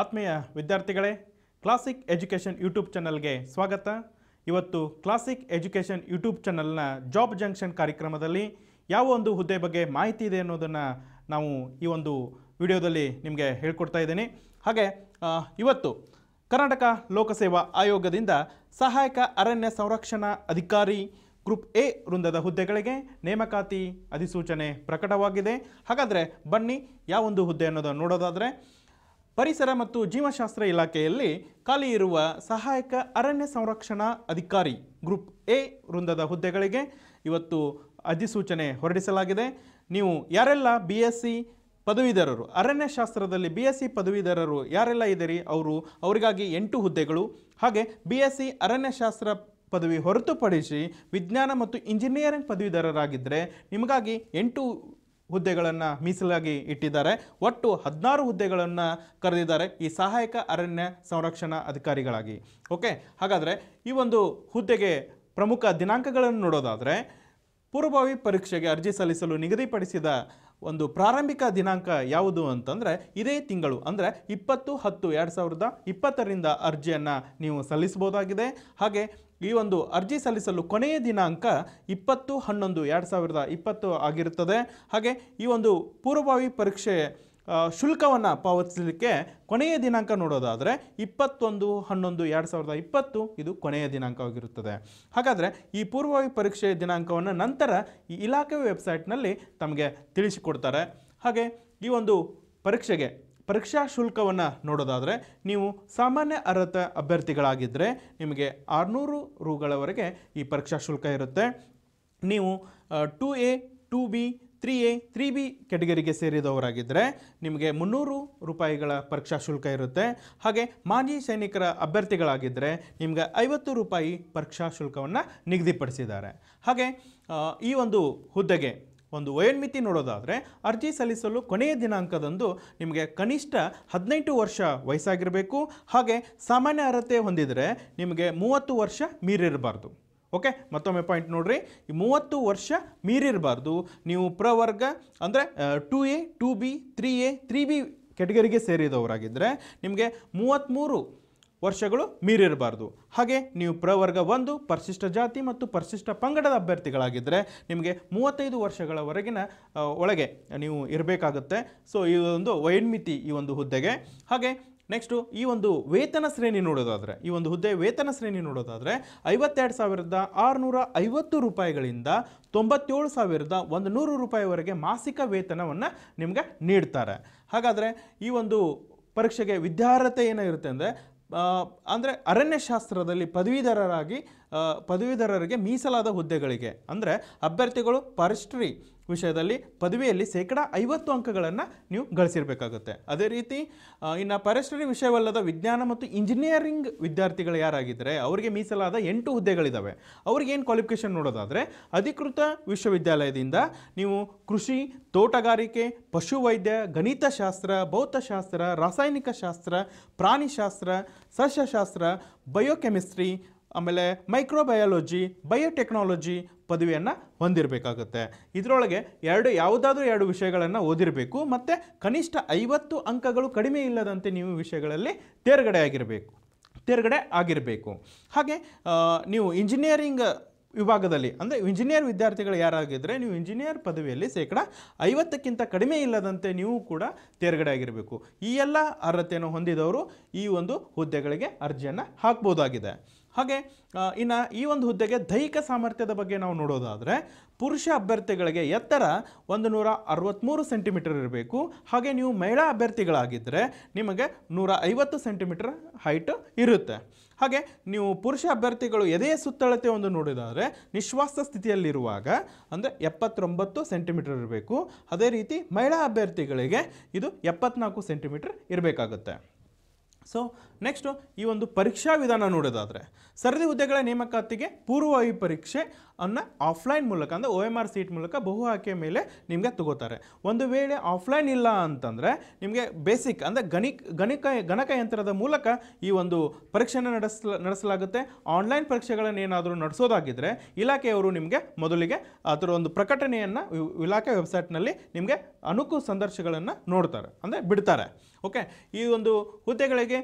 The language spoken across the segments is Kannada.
ಆತ್ಮೀಯ ವಿದ್ಯಾರ್ಥಿಗಳೇ ಕ್ಲಾಸಿಕ್ ಎಜುಕೇಷನ್ ಯೂಟ್ಯೂಬ್ ಚಾನಲ್ಗೆ ಸ್ವಾಗತ ಇವತ್ತು ಕ್ಲಾಸಿಕ್ ಎಜುಕೇಷನ್ ಯೂಟ್ಯೂಬ್ ಚಾನಲ್ನ ಜಾಬ್ ಜಂಕ್ಷನ್ ಕಾರ್ಯಕ್ರಮದಲ್ಲಿ ಯಾವ ಒಂದು ಹುದ್ದೆ ಬಗ್ಗೆ ಮಾಹಿತಿ ಇದೆ ಅನ್ನೋದನ್ನು ನಾವು ಈ ಒಂದು ವಿಡಿಯೋದಲ್ಲಿ ನಿಮಗೆ ಹೇಳ್ಕೊಡ್ತಾ ಇದ್ದೀನಿ ಹಾಗೆ ಇವತ್ತು ಕರ್ನಾಟಕ ಲೋಕಸೇವಾ ಆಯೋಗದಿಂದ ಸಹಾಯಕ ಅರಣ್ಯ ಸಂರಕ್ಷಣಾ ಅಧಿಕಾರಿ ಗ್ರೂಪ್ ಎ ವೃಂದದ ಹುದ್ದೆಗಳಿಗೆ ನೇಮಕಾತಿ ಅಧಿಸೂಚನೆ ಪ್ರಕಟವಾಗಿದೆ ಹಾಗಾದರೆ ಬನ್ನಿ ಯಾವೊಂದು ಹುದ್ದೆ ಅನ್ನೋದನ್ನು ನೋಡೋದಾದರೆ ಪರಿಸರ ಮತ್ತು ಜೀವಶಾಸ್ತ್ರ ಇಲಾಖೆಯಲ್ಲಿ ಖಾಲಿ ಇರುವ ಸಹಾಯಕ ಅರಣ್ಯ ಸಂರಕ್ಷಣಾ ಅಧಿಕಾರಿ ಗ್ರೂಪ್ ಎ ವೃಂದದ ಹುದ್ದೆಗಳಿಗೆ ಇವತ್ತು ಅಧಿಸೂಚನೆ ಹೊರಡಿಸಲಾಗಿದೆ ನೀವು ಯಾರೆಲ್ಲ ಬಿ ಎಸ್ ಸಿ ಪದವೀಧರರು ಅರಣ್ಯಶಾಸ್ತ್ರದಲ್ಲಿ ಬಿ ಎಸ್ ಸಿ ಪದವೀಧರರು ಯಾರೆಲ್ಲ ಇದ್ದೀರಿ ಅವರು ಅವರಿಗಾಗಿ ಎಂಟು ಹುದ್ದೆಗಳು ಹಾಗೆ ಬಿ ಎಸ್ ಸಿ ಅರಣ್ಯಶಾಸ್ತ್ರ ಪದವಿ ಹೊರತುಪಡಿಸಿ ವಿಜ್ಞಾನ ಮತ್ತು ಇಂಜಿನಿಯರಿಂಗ್ ಪದವೀಧರರಾಗಿದ್ದರೆ ನಿಮಗಾಗಿ ಎಂಟು ಹುದ್ದೆಗಳನ್ನು ಮೀಸಲಾಗಿ ಇಟ್ಟಿದ್ದಾರೆ ಒಟ್ಟು ಹದಿನಾರು ಹುದ್ದೆಗಳನ್ನು ಕರೆದಿದ್ದಾರೆ ಈ ಸಹಾಯಕ ಅರಣ್ಯ ಸಂರಕ್ಷಣಾ ಅಧಿಕಾರಿಗಳಾಗಿ ಓಕೆ ಹಾಗಾದರೆ ಈ ಒಂದು ಹುದ್ದೆಗೆ ಪ್ರಮುಖ ದಿನಾಂಕಗಳನ್ನು ನೋಡೋದಾದರೆ ಪೂರ್ವಭಾವಿ ಪರೀಕ್ಷೆಗೆ ಅರ್ಜಿ ಸಲ್ಲಿಸಲು ನಿಗದಿಪಡಿಸಿದ ಒಂದು ಪ್ರಾರಂಭಿಕ ದಿನಾಂಕ ಯಾವುದು ಅಂತಂದರೆ ಇದೇ ತಿಂಗಳು ಅಂದರೆ ಇಪ್ಪತ್ತು ಹತ್ತು ಎರಡು ಸಾವಿರದ ಇಪ್ಪತ್ತರಿಂದ ಅರ್ಜಿಯನ್ನು ನೀವು ಸಲ್ಲಿಸಬಹುದಾಗಿದೆ ಹಾಗೆ ಈ ಒಂದು ಅರ್ಜಿ ಸಲ್ಲಿಸಲು ಕೊನೆಯ ದಿನಾಂಕ ಇಪ್ಪತ್ತು ಹನ್ನೊಂದು ಎರಡು ಸಾವಿರದ ಇಪ್ಪತ್ತು ಆಗಿರುತ್ತದೆ ಹಾಗೆ ಈ ಒಂದು ಪೂರ್ವಭಾವಿ ಪರೀಕ್ಷೆ ಶುಲ್ಕವನ್ನು ಪಾವತಿಸಲಿಕ್ಕೆ ಕೊನೆಯ ದಿನಾಂಕ ನೋಡೋದಾದರೆ ಇಪ್ಪತ್ತೊಂದು ಹನ್ನೊಂದು ಎರಡು ಸಾವಿರದ ಇಪ್ಪತ್ತು ಇದು ಕೊನೆಯ ದಿನಾಂಕವಾಗಿರುತ್ತದೆ ಹಾಗಾದರೆ ಈ ಪೂರ್ವಭಾವಿ ಪರೀಕ್ಷೆ ದಿನಾಂಕವನ್ನು ನಂತರ ಈ ಇಲಾಖೆ ವೆಬ್ಸೈಟ್ನಲ್ಲಿ ತಮಗೆ ತಿಳಿಸಿಕೊಡ್ತಾರೆ ಹಾಗೆ ಈ ಒಂದು ಪರೀಕ್ಷೆಗೆ ಪರೀಕ್ಷಾ ಶುಲ್ಕವನ್ನು ನೋಡೋದಾದರೆ ನೀವು ಸಾಮಾನ್ಯ ಅರ್ಹತೆ ಅಭ್ಯರ್ಥಿಗಳಾಗಿದ್ದರೆ ನಿಮಗೆ ಆರುನೂರು ರೂಗಳವರೆಗೆ ಈ ಪರೀಕ್ಷಾ ಶುಲ್ಕ ಇರುತ್ತೆ ನೀವು two A two B three A three B ಕೆಟಗರಿಗೆ ಸೇರಿದವರಾಗಿದ್ದರೆ ನಿಮಗೆ ಮುನ್ನೂರು ರೂಪಾಯಿಗಳ ಪರೀಕ್ಷಾ ಶುಲ್ಕ ಇರುತ್ತೆ ಹಾಗೆ ಮಾಜಿ ಸೈನಿಕರ ಅಭ್ಯರ್ಥಿಗಳಾಗಿದ್ದರೆ ನಿಮಗೆ ಐವತ್ತು ರೂಪಾಯಿ ಪರೀಕ್ಷಾ ಶುಲ್ಕವನ್ನು ನಿಗದಿಪಡಿಸಿದ್ದಾರೆ ಹಾಗೆ ಈ ಒಂದು ಹುದ್ದೆಗೆ ಒಂದು ವಯೋನ್ಮಿತಿ ನೋಡೋದಾದರೆ ಅರ್ಜಿ ಸಲ್ಲಿಸಲು ಕೊನೆಯ ದಿನಾಂಕದಂದು ನಿಮಗೆ ಕನಿಷ್ಠ ಹದಿನೆಂಟು ವರ್ಷ ವಯಸ್ಸಾಗಿರಬೇಕು ಹಾಗೆ ಸಾಮಾನ್ಯ ಅರ್ಹತೆ ಹೊಂದಿದರೆ ನಿಮಗೆ ಮೂವತ್ತು ವರ್ಷ ಮೀರಿರಬಾರ್ದು ಓಕೆ ಮತ್ತೊಮ್ಮೆ ಪಾಯಿಂಟ್ ನೋಡ್ರಿ ಈ ಮೂವತ್ತು ವರ್ಷ ಮೀರಿರಬಾರ್ದು ನೀವು ಪ್ರವರ್ಗ ಅಂದರೆ two A two B three A three B ಕೆಟಗರಿಗೆ ಸೇರಿದವರಾಗಿದ್ದರೆ ನಿಮಗೆ ಮೂವತ್ತ್ಮೂರು ವರ್ಷಗಳು ಮೀರಿರಬಾರ್ದು ಹಾಗೆ ನೀವು ಪ್ರವರ್ಗ ಒಂದು ಪರಿಶಿಷ್ಟ ಜಾತಿ ಮತ್ತು ಪರಿಶಿಷ್ಟ ಪಂಗಡದ ಅಭ್ಯರ್ಥಿಗಳಾಗಿದ್ದರೆ ನಿಮಗೆ ಮೂವತ್ತೈದು ವರ್ಷಗಳವರೆಗಿನ ಒಳಗೆ ನೀವು ಇರಬೇಕಾಗುತ್ತೆ ಸೊ ಈ ಒಂದು ವೈನ್ಮಿತಿ ಈ ಒಂದು ಹುದ್ದೆಗೆ ಹಾಗೆ ನೆಕ್ಸ್ಟು ಈ ಒಂದು ವೇತನ ಶ್ರೇಣಿ ನೋಡೋದಾದರೆ ಈ ಒಂದು ಹುದ್ದೆ ವೇತನ ಶ್ರೇಣಿ ನೋಡೋದಾದರೆ ಐವತ್ತೆರಡು ಸಾವಿರದ ಆರುನೂರ ಐವತ್ತು ರೂಪಾಯಿಗಳಿಂದ ತೊಂಬತ್ತೇಳು ಸಾವಿರದ ಒಂದು ನೂರು ರೂಪಾಯಿವರೆಗೆ ಮಾಸಿಕ ವೇತನವನ್ನು ನಿಮಗೆ ನೀಡ್ತಾರೆ ಹಾಗಾದರೆ ಈ ಒಂದು ಪರೀಕ್ಷೆಗೆ ವಿದ್ಯಾರ್ಹತೆ ಏನಾಗಿರುತ್ತೆ ಅಂದರೆ ಅಂದರೆ ಅರಣ್ಯಶಾಸ್ತ್ರದಲ್ಲಿ ಪದವೀಧರರಾಗಿ ಪದವೀಧರರಿಗೆ ಮೀಸಲಾದ ಹುದ್ದೆಗಳಿಗೆ ಅಂದರೆ ಅಭ್ಯರ್ಥಿಗಳು ಫಾರೆಸ್ಟ್ರಿ ವಿಷಯದಲ್ಲಿ ಪದವಿಯಲ್ಲಿ ಶೇಕಡ ಐವತ್ತು ಅಂಕಗಳನ್ನು ನೀವು ಗಳಿಸಿರಬೇಕಾಗುತ್ತೆ ಅದೇ ರೀತಿ ಇನ್ನು ಪರಸ್ಟರಿ ವಿಷಯವಲ್ಲದ ವಿಜ್ಞಾನ ಮತ್ತು ಇಂಜಿನಿಯರಿಂಗ್ ವಿದ್ಯಾರ್ಥಿಗಳು ಯಾರಾಗಿದ್ದರೆ ಅವರಿಗೆ ಮೀಸಲಾದ ಎಂಟು ಹುದ್ದೆಗಳಿದ್ದಾವೆ ಏನು ಕ್ವಾಲಿಫಿಕೇಷನ್ ನೋಡೋದಾದರೆ ಅಧಿಕೃತ ವಿಶ್ವವಿದ್ಯಾಲಯದಿಂದ ನೀವು ಕೃಷಿ ತೋಟಗಾರಿಕೆ ಪಶುವೈದ್ಯ ಗಣಿತಶಾಸ್ತ್ರ ಭೌತಶಾಸ್ತ್ರ ರಾಸಾಯನಿಕ ಶಾಸ್ತ್ರ ಪ್ರಾಣಿಶಾಸ್ತ್ರ ಸಸ್ಯಶಾಸ್ತ್ರ ಬಯೋಕೆಮಿಸ್ಟ್ರಿ ಆಮೇಲೆ ಮೈಕ್ರೋಬಯಾಲಜಿ ಬಯೋಟೆಕ್ನಾಲಜಿ ಪದವಿಯನ್ನು ಹೊಂದಿರಬೇಕಾಗುತ್ತೆ ಇದರೊಳಗೆ ಎರಡು ಯಾವುದಾದ್ರೂ ಎರಡು ವಿಷಯಗಳನ್ನು ಓದಿರಬೇಕು ಮತ್ತು ಕನಿಷ್ಠ ಐವತ್ತು ಅಂಕಗಳು ಕಡಿಮೆ ಇಲ್ಲದಂತೆ ನೀವು ವಿಷಯಗಳಲ್ಲಿ ತೇರ್ಗಡೆ ಆಗಿರಬೇಕು ತೇರ್ಗಡೆ ಆಗಿರಬೇಕು ಹಾಗೆ ನೀವು ಇಂಜಿನಿಯರಿಂಗ್ ವಿಭಾಗದಲ್ಲಿ ಅಂದರೆ ಇಂಜಿನಿಯರ್ ವಿದ್ಯಾರ್ಥಿಗಳು ಯಾರಾಗಿದ್ದರೆ ನೀವು ಇಂಜಿನಿಯರ್ ಪದವಿಯಲ್ಲಿ ಶೇಕಡ ಐವತ್ತಕ್ಕಿಂತ ಕಡಿಮೆ ಇಲ್ಲದಂತೆ ನೀವು ಕೂಡ ತೇರ್ಗಡೆ ಆಗಿರಬೇಕು ಈ ಎಲ್ಲ ಅರ್ಹತೆಯನ್ನು ಹೊಂದಿದವರು ಈ ಒಂದು ಹುದ್ದೆಗಳಿಗೆ ಅರ್ಜಿಯನ್ನು ಹಾಕ್ಬೋದಾಗಿದೆ ಹಾಗೆ ಇನ್ನು ಈ ಒಂದು ಹುದ್ದೆಗೆ ದೈಹಿಕ ಸಾಮರ್ಥ್ಯದ ಬಗ್ಗೆ ನಾವು ನೋಡೋದಾದರೆ ಪುರುಷ ಅಭ್ಯರ್ಥಿಗಳಿಗೆ ಎತ್ತರ ಒಂದು ನೂರ ಅರವತ್ತ್ಮೂರು ಸೆಂಟಿಮೀಟರ್ ಇರಬೇಕು ಹಾಗೆ ನೀವು ಮಹಿಳಾ ಅಭ್ಯರ್ಥಿಗಳಾಗಿದ್ದರೆ ನಿಮಗೆ ನೂರ ಐವತ್ತು ಸೆಂಟಿಮೀಟರ್ ಹೈಟ್ ಇರುತ್ತೆ ಹಾಗೆ ನೀವು ಪುರುಷ ಅಭ್ಯರ್ಥಿಗಳು ಎದೆಯ ಸುತ್ತಳತೆ ಒಂದು ನೋಡಿದಾದರೆ ನಿಶ್ವಾಸ ಸ್ಥಿತಿಯಲ್ಲಿರುವಾಗ ಅಂದರೆ ಎಪ್ಪತ್ತೊಂಬತ್ತು ಸೆಂಟಿಮೀಟರ್ ಇರಬೇಕು ಅದೇ ರೀತಿ ಮಹಿಳಾ ಅಭ್ಯರ್ಥಿಗಳಿಗೆ ಇದು ಎಪ್ಪತ್ನಾಲ್ಕು ಸೆಂಟಿಮೀಟರ್ ಇರಬೇಕಾಗುತ್ತೆ ಸೊ ನೆಕ್ಸ್ಟು ಈ ಒಂದು ಪರೀಕ್ಷಾ ವಿಧಾನ ನೋಡೋದಾದರೆ ಸರದಿ ಹುದ್ದೆಗಳ ನೇಮಕಾತಿಗೆ ಪೂರ್ವವಾಯು ಪರೀಕ್ಷೆ ಅನ್ನು ಆಫ್ಲೈನ್ ಮೂಲಕ ಅಂದರೆ ಒ ಎಮ್ ಆರ್ ಸೀಟ್ ಮೂಲಕ ಬಹು ಆಯ್ಕೆ ಮೇಲೆ ನಿಮಗೆ ತಗೋತಾರೆ ಒಂದು ವೇಳೆ ಆಫ್ಲೈನ್ ಇಲ್ಲ ಅಂತಂದರೆ ನಿಮಗೆ ಬೇಸಿಕ್ ಅಂದರೆ ಗಣಿಕ ಗಣಕ ಯಂತ್ರದ ಮೂಲಕ ಈ ಒಂದು ಪರೀಕ್ಷೆಯನ್ನು ನಡೆಸ ನಡೆಸಲಾಗುತ್ತೆ ಆನ್ಲೈನ್ ಪರೀಕ್ಷೆಗಳನ್ನು ಏನಾದರೂ ನಡೆಸೋದಾಗಿದ್ದರೆ ಇಲಾಖೆಯವರು ನಿಮಗೆ ಮೊದಲಿಗೆ ಅದರ ಒಂದು ಪ್ರಕಟಣೆಯನ್ನು ಇಲಾಖೆ ವೆಬ್ಸೈಟ್ನಲ್ಲಿ ನಿಮಗೆ ಅನುಕು ಸಂದರ್ಶಗಳನ್ನು ನೋಡ್ತಾರೆ ಅಂದರೆ ಬಿಡ್ತಾರೆ ಓಕೆ ಈ ಒಂದು ಹುದ್ದೆಗಳಿಗೆ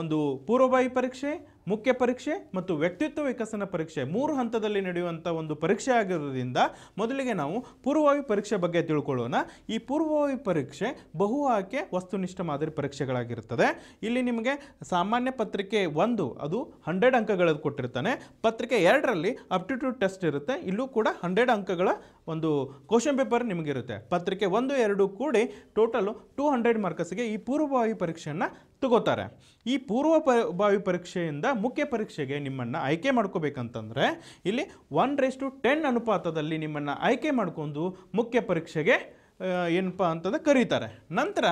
ಒಂದು ಪೂರ್ವಭಾವಿ ಪರೀಕ್ಷೆ ಮುಖ್ಯ ಪರೀಕ್ಷೆ ಮತ್ತು ವ್ಯಕ್ತಿತ್ವ ವಿಕಸನ ಪರೀಕ್ಷೆ ಮೂರು ಹಂತದಲ್ಲಿ ನಡೆಯುವಂಥ ಒಂದು ಪರೀಕ್ಷೆ ಆಗಿರೋದ್ರಿಂದ ಮೊದಲಿಗೆ ನಾವು ಪೂರ್ವಭಾವಿ ಪರೀಕ್ಷೆ ಬಗ್ಗೆ ತಿಳ್ಕೊಳ್ಳೋಣ ಈ ಪೂರ್ವಭಾವಿ ಪರೀಕ್ಷೆ ಬಹು ಆಯ್ಕೆ ವಸ್ತುನಿಷ್ಠ ಮಾದರಿ ಪರೀಕ್ಷೆಗಳಾಗಿರ್ತದೆ ಇಲ್ಲಿ ನಿಮಗೆ ಸಾಮಾನ್ಯ ಪತ್ರಿಕೆ ಒಂದು ಅದು ಹಂಡ್ರೆಡ್ ಅಂಕಗಳದ್ದು ಕೊಟ್ಟಿರ್ತಾನೆ ಪತ್ರಿಕೆ ಎರಡರಲ್ಲಿ ಅಪ್ಟಿಟ್ಯೂಡ್ ಟೆಸ್ಟ್ ಇರುತ್ತೆ ಇಲ್ಲೂ ಕೂಡ ಹಂಡ್ರೆಡ್ ಅಂಕಗಳ ಒಂದು ಕ್ವಶನ್ ಪೇಪರ್ ನಿಮಗಿರುತ್ತೆ ಪತ್ರಿಕೆ ಒಂದು ಎರಡು ಕೂಡಿ ಟೋಟಲು ಟೂ ಹಂಡ್ರೆಡ್ ಮಾರ್ಕಸ್ಗೆ ಈ ಪೂರ್ವಭಾವಿ ಪರೀಕ್ಷೆಯನ್ನು ತಗೋತಾರೆ ಈ ಪೂರ್ವ ಬಾವಿ ಪರೀಕ್ಷೆಯಿಂದ ಮುಖ್ಯ ಪರೀಕ್ಷೆಗೆ ನಿಮ್ಮನ್ನು ಆಯ್ಕೆ ಮಾಡ್ಕೋಬೇಕಂತಂದರೆ ಇಲ್ಲಿ ಒನ್ ರೇಸ್ ಟು ಟೆನ್ ಅನುಪಾತದಲ್ಲಿ ನಿಮ್ಮನ್ನು ಆಯ್ಕೆ ಮಾಡ್ಕೊಂಡು ಮುಖ್ಯ ಪರೀಕ್ಷೆಗೆ ಏನಪ್ಪ ಅಂತಂದ್ರೆ ಕರೀತಾರೆ ನಂತರ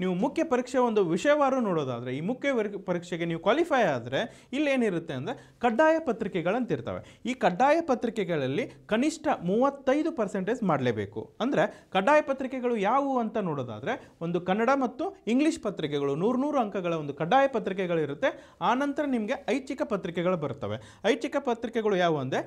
ನೀವು ಮುಖ್ಯ ಪರೀಕ್ಷೆ ಒಂದು ವಿಷಯವಾರು ನೋಡೋದಾದರೆ ಈ ಮುಖ್ಯ ಪರೀಕ್ಷೆಗೆ ನೀವು ಕ್ವಾಲಿಫೈ ಆದರೆ ಇಲ್ಲೇನಿರುತ್ತೆ ಅಂದರೆ ಕಡ್ಡಾಯ ಪತ್ರಿಕೆಗಳಂತಿರ್ತವೆ ಈ ಕಡ್ಡಾಯ ಪತ್ರಿಕೆಗಳಲ್ಲಿ ಕನಿಷ್ಠ ಮೂವತ್ತೈದು ಪರ್ಸೆಂಟೇಜ್ ಮಾಡಲೇಬೇಕು ಅಂದರೆ ಕಡ್ಡಾಯ ಪತ್ರಿಕೆಗಳು ಯಾವುವು ಅಂತ ನೋಡೋದಾದರೆ ಒಂದು ಕನ್ನಡ ಮತ್ತು ಇಂಗ್ಲೀಷ್ ಪತ್ರಿಕೆಗಳು ನೂರು ನೂರು ಅಂಕಗಳ ಒಂದು ಕಡ್ಡಾಯ ಪತ್ರಿಕೆಗಳಿರುತ್ತೆ ಆನಂತರ ನಿಮಗೆ ಐಚ್ಛಿಕ ಪತ್ರಿಕೆಗಳು ಬರ್ತವೆ ಐಚ್ಛಿಕ ಪತ್ರಿಕೆಗಳು ಯಾವುವು ಅಂದರೆ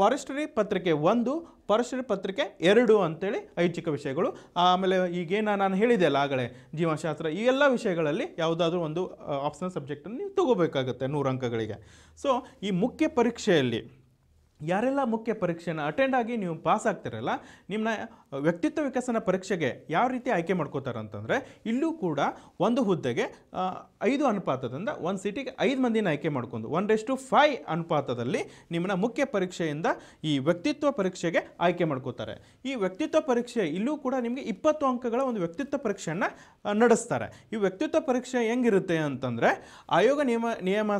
ಫಾರೆಸ್ಟ್ರಿ ಪತ್ರಿಕೆ ಒಂದು ಫಾರೆಸ್ಟ್ರಿ ಪತ್ರಿಕೆ ಎರಡು ಅಂತೇಳಿ ಐಚ್ಛಿಕ ವಿಷಯಗಳು ಆಮೇಲೆ ಈಗೇನು ನಾನು ಹೇಳಿದೆ ಅಲ್ಲ ಆಗಲೇ ಜೀವ ಜೀವಶಾಸ್ತ್ರ ಈ ಎಲ್ಲ ವಿಷಯಗಳಲ್ಲಿ ಯಾವುದಾದ್ರೂ ಒಂದು ಆಪ್ಷನಲ್ ಸಬ್ಜೆಕ್ಟನ್ನು ನೀವು ತಗೋಬೇಕಾಗುತ್ತೆ ನೂರು ಅಂಕಗಳಿಗೆ ಸೊ ಈ ಮುಖ್ಯ ಪರೀಕ್ಷೆಯಲ್ಲಿ ಯಾರೆಲ್ಲ ಮುಖ್ಯ ಪರೀಕ್ಷೆನ ಅಟೆಂಡ್ ಆಗಿ ನೀವು ಪಾಸ್ ಆಗ್ತಿರಲ್ಲ ನಿಮ್ಮನ್ನ ವ್ಯಕ್ತಿತ್ವ ವಿಕಸನ ಪರೀಕ್ಷೆಗೆ ಯಾವ ರೀತಿ ಆಯ್ಕೆ ಮಾಡ್ಕೋತಾರೆ ಅಂತಂದರೆ ಇಲ್ಲೂ ಕೂಡ ಒಂದು ಹುದ್ದೆಗೆ ಐದು ಅನುಪಾತದಿಂದ ಒಂದು ಸಿಟಿಗೆ ಐದು ಮಂದಿನ ಆಯ್ಕೆ ಮಾಡ್ಕೊಂಡು ಒನ್ ರೆಸ್ ಟು ಫೈ ಅನುಪಾತದಲ್ಲಿ ನಿಮ್ಮನ್ನ ಮುಖ್ಯ ಪರೀಕ್ಷೆಯಿಂದ ಈ ವ್ಯಕ್ತಿತ್ವ ಪರೀಕ್ಷೆಗೆ ಆಯ್ಕೆ ಮಾಡ್ಕೋತಾರೆ ಈ ವ್ಯಕ್ತಿತ್ವ ಪರೀಕ್ಷೆ ಇಲ್ಲೂ ಕೂಡ ನಿಮಗೆ ಇಪ್ಪತ್ತು ಅಂಕಗಳ ಒಂದು ವ್ಯಕ್ತಿತ್ವ ಪರೀಕ್ಷೆಯನ್ನು ನಡೆಸ್ತಾರೆ ಈ ವ್ಯಕ್ತಿತ್ವ ಪರೀಕ್ಷೆ ಹೆಂಗಿರುತ್ತೆ ಅಂತಂದರೆ ಆಯೋಗ ನಿಯಮ ನಿಯಮ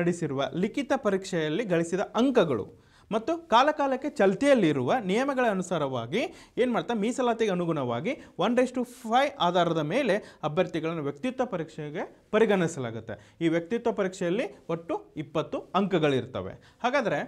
ನಡೆಸಿರುವ ಲಿಖಿತ ಪರೀಕ್ಷೆಯಲ್ಲಿ ಗಳಿಸಿದ ಅಂಕಗಳು ಮತ್ತು ಕಾಲಕಾಲಕ್ಕೆ ಚಲ್ತಿಯಲ್ಲಿರುವ ನಿಯಮಗಳ ಅನುಸಾರವಾಗಿ ಏನು ಮಾಡ್ತಾ ಮೀಸಲಾತಿಗೆ ಅನುಗುಣವಾಗಿ ಒನ್ ರೈಸ್ ಟು ಫೈ ಆಧಾರದ ಮೇಲೆ ಅಭ್ಯರ್ಥಿಗಳನ್ನು ವ್ಯಕ್ತಿತ್ವ ಪರೀಕ್ಷೆಗೆ ಪರಿಗಣಿಸಲಾಗುತ್ತೆ ಈ ವ್ಯಕ್ತಿತ್ವ ಪರೀಕ್ಷೆಯಲ್ಲಿ ಒಟ್ಟು ಇಪ್ಪತ್ತು ಅಂಕಗಳಿರ್ತವೆ ಹಾಗಾದರೆ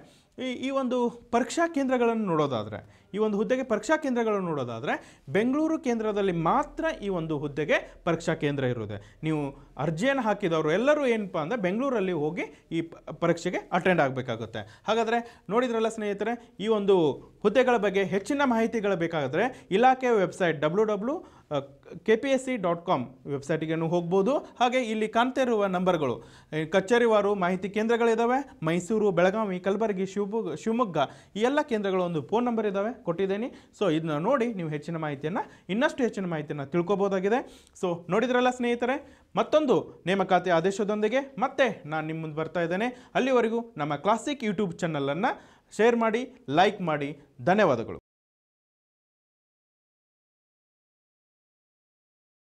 ಈ ಈ ಒಂದು ಪರೀಕ್ಷಾ ಕೇಂದ್ರಗಳನ್ನು ನೋಡೋದಾದರೆ ಈ ಒಂದು ಹುದ್ದೆಗೆ ಪರೀಕ್ಷಾ ಕೇಂದ್ರಗಳನ್ನು ನೋಡೋದಾದರೆ ಬೆಂಗಳೂರು ಕೇಂದ್ರದಲ್ಲಿ ಮಾತ್ರ ಈ ಒಂದು ಹುದ್ದೆಗೆ ಪರೀಕ್ಷಾ ಕೇಂದ್ರ ಇರುತ್ತೆ ನೀವು ಅರ್ಜಿಯನ್ನು ಹಾಕಿದವರು ಎಲ್ಲರೂ ಏನಪ್ಪ ಅಂದರೆ ಬೆಂಗಳೂರಲ್ಲಿ ಹೋಗಿ ಈ ಪರೀಕ್ಷೆಗೆ ಅಟೆಂಡ್ ಆಗಬೇಕಾಗುತ್ತೆ ಹಾಗಾದರೆ ನೋಡಿದ್ರಲ್ಲ ಸ್ನೇಹಿತರೆ ಈ ಒಂದು ಹುದ್ದೆಗಳ ಬಗ್ಗೆ ಹೆಚ್ಚಿನ ಮಾಹಿತಿಗಳು ಬೇಕಾದರೆ ಇಲಾಖೆಯ website W W K P S C dot com ವೆಬ್ಸೈಟಿಗೆ ಹೋಗ್ಬೋದು ಹಾಗೆ ಇಲ್ಲಿ ಕಾಣ್ತಾ ಇರುವ ನಂಬರ್ಗಳು ಕಚೇರಿವಾರು ಮಾಹಿತಿ ಕೇಂದ್ರಗಳಿದ್ದಾವೆ ಮೈಸೂರು ಬೆಳಗಾವಿ ಕಲಬುರಗಿ ಶಿವಮೊಗ್ಗ ಶಿವಮೊಗ್ಗ ಈ ಎಲ್ಲ ಕೇಂದ್ರಗಳ ಒಂದು ಫೋನ್ ನಂಬರ್ ಇದ್ದಾವೆ ಕೊಟ್ಟಿದ್ದೀನಿ ಸೊ ಇದನ್ನ ನೋಡಿ ನೀವು ಹೆಚ್ಚಿನ ಮಾಹಿತಿಯನ್ನು ಇನ್ನಷ್ಟು ಹೆಚ್ಚಿನ ಮಾಹಿತಿಯನ್ನು ತಿಳ್ಕೊಬೋದಾಗಿದೆ ಸೊ ನೋಡಿದ್ರಲ್ಲ ಸ್ನೇಹಿತರೆ ಮತ್ತೊಂದು ನೇಮಕಾತಿ ಆದೇಶದೊಂದಿಗೆ ಮತ್ತೆ ನಾನು ನಿಮ್ಮ ಮುಂದೆ ಬರ್ತಾ ಇದ್ದೇನೆ ಅಲ್ಲಿವರೆಗೂ ನಮ್ಮ ಕ್ಲಾಸಿಕ್ ಯೂಟ್ಯೂಬ್ ಚಾನಲನ್ನು ಶೇರ್ ಮಾಡಿ ಲೈಕ್ ಮಾಡಿ ಧನ್ಯವಾದಗಳು